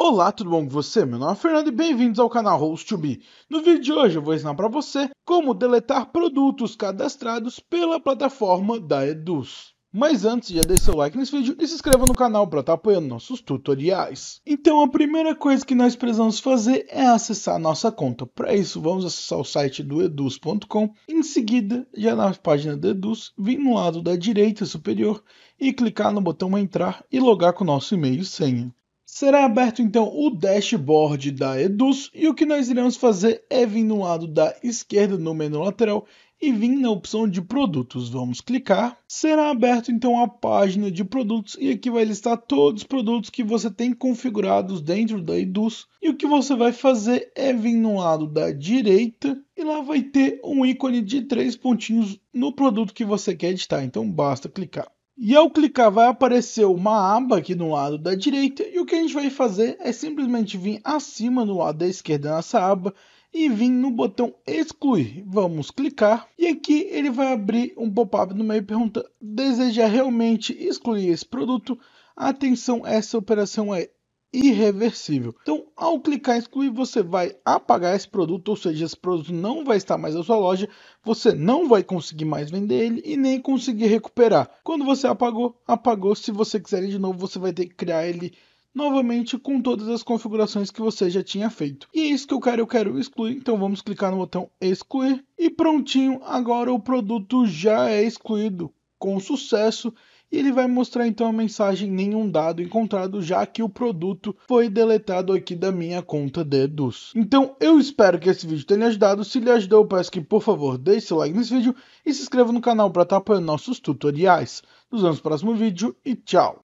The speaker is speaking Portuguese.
Olá, tudo bom com você? Meu nome é Fernando e bem-vindos ao canal host 2 No vídeo de hoje eu vou ensinar para você como deletar produtos cadastrados pela plataforma da Eduz. Mas antes, já deixe seu like nesse vídeo e se inscreva no canal para estar tá apoiando nossos tutoriais. Então a primeira coisa que nós precisamos fazer é acessar a nossa conta. Para isso, vamos acessar o site do eduz.com. Em seguida, já na página do Eduz, vir no lado da direita superior e clicar no botão entrar e logar com o nosso e-mail e senha. Será aberto então o dashboard da Eduz e o que nós iremos fazer é vir no lado da esquerda no menu lateral e vir na opção de produtos. Vamos clicar. Será aberto então a página de produtos e aqui vai listar todos os produtos que você tem configurados dentro da Eduz. E o que você vai fazer é vir no lado da direita e lá vai ter um ícone de três pontinhos no produto que você quer editar. Então basta clicar. E ao clicar vai aparecer uma aba aqui no lado da direita e o que a gente vai fazer é simplesmente vir acima no lado da esquerda nessa aba e vir no botão excluir. Vamos clicar e aqui ele vai abrir um pop-up no meio perguntando deseja realmente excluir esse produto? Atenção, essa operação é irreversível. Então, ao clicar em excluir, você vai apagar esse produto, ou seja, esse produto não vai estar mais na sua loja, você não vai conseguir mais vender ele e nem conseguir recuperar. Quando você apagou, apagou. Se você quiser de novo, você vai ter que criar ele novamente com todas as configurações que você já tinha feito. E é isso que eu quero, eu quero excluir, então vamos clicar no botão excluir e prontinho, agora o produto já é excluído com sucesso e ele vai mostrar então a mensagem nenhum dado encontrado, já que o produto foi deletado aqui da minha conta de Então eu espero que esse vídeo tenha ajudado, se lhe ajudou eu peço que por favor deixe seu like nesse vídeo e se inscreva no canal para estar apoiando nossos tutoriais. Nos vemos no próximo vídeo e tchau!